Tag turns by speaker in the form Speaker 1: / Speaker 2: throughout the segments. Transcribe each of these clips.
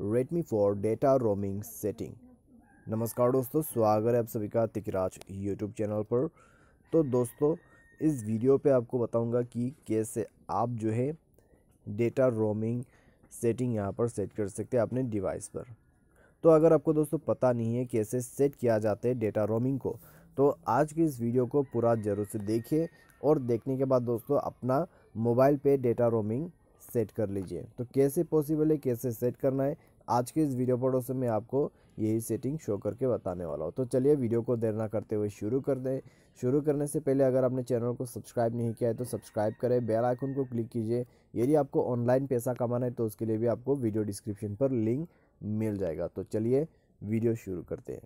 Speaker 1: Redmi for data roaming setting नमस्कार दोस्तों स्वागत है आप सभी का तिकराज यूट्यूब चैनल पर तो दोस्तों इस वीडियो पे आपको बताऊंगा कि कैसे आप जो है डेटा रोमिंग सेटिंग यहाँ पर सेट कर सकते हैं अपने डिवाइस पर तो अगर आपको दोस्तों पता नहीं है कैसे सेट किया जाता है डेटा रोमिंग को तो आज की इस वीडियो को पूरा ज़रूर से देखिए और देखने के बाद दोस्तों अपना मोबाइल पे डेटा रोमिंग सेट कर लीजिए तो कैसे पॉसिबल है कैसे सेट करना है आज के इस वीडियो पड़ोस में आपको यही सेटिंग शो करके बताने वाला हूँ तो चलिए वीडियो को देर ना करते हुए शुरू कर दें शुरू करने से पहले अगर आपने चैनल को सब्सक्राइब नहीं किया है तो सब्सक्राइब करें बेल आइकन को क्लिक कीजिए यदि आपको ऑनलाइन पैसा कमाना है तो उसके लिए भी आपको वीडियो डिस्क्रिप्शन पर लिंक मिल जाएगा तो चलिए वीडियो शुरू करते हैं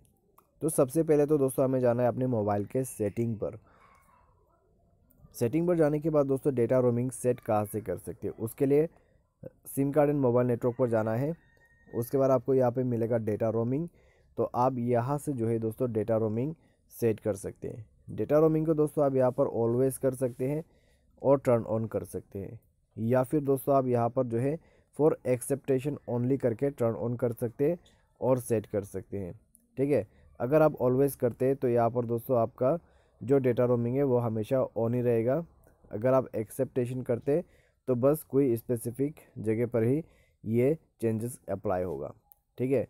Speaker 1: तो सबसे पहले तो दोस्तों हमें जाना है अपने मोबाइल के सेटिंग पर सेटिंग पर जाने के बाद दोस्तों डेटा रोमिंग सेट कहाँ से कर सकते हैं उसके लिए SIM card and mobile network पर जाना है उसके बाद आपको यहाँ पे मिलेगा डेटा रोमिंग तो आप यहाँ से जो है दोस्तों डेटा रोमिंग सेट कर सकते हैं डेटा रोमिंग को दोस्तों आप यहाँ पर ऑलवेज कर सकते हैं और टर्न ऑन कर सकते हैं या फिर दोस्तों आप यहाँ पर जो है फॉर एक्सेप्टेशन ओनली करके टर्न ऑन कर सकते हैं और सेट कर सकते हैं ठीक है अगर आप ऑलवेज़ करते हैं तो यहाँ पर दोस्तों आपका जो डेटा रोमिंग है वो हमेशा ऑन ही रहेगा अगर आप एक्सेप्टेशन करते तो बस कोई स्पेसिफिक जगह पर ही ये चेंजेस अप्लाई होगा ठीक है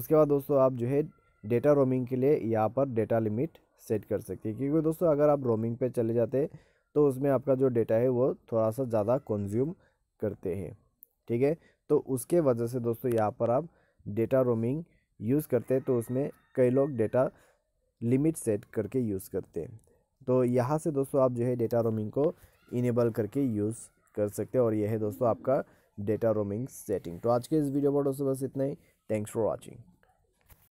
Speaker 1: उसके बाद दोस्तों आप जो है डेटा रोमिंग के लिए यहाँ पर डेटा लिमिट सेट कर सकते हैं क्योंकि दोस्तों अगर आप रोमिंग पे चले जाते तो उसमें आपका जो डेटा है वो थोड़ा सा ज़्यादा कंज्यूम करते हैं ठीक है तो उसके वजह से दोस्तों यहाँ पर आप डेटा रोमिंग यूज़ करते हैं तो उसमें कई लोग डेटा लिमिट सेट करके यूज़ करते हैं तो यहाँ से दोस्तों आप जो है डेटा रोमिंग को इनेबल करके यूज़ कर सकते हैं और यह है दोस्तों आपका डेटा रोमिंग सेटिंग तो आज के इस वीडियो पर दोस्तों बस इतना ही थैंक्स फॉर वॉचिंग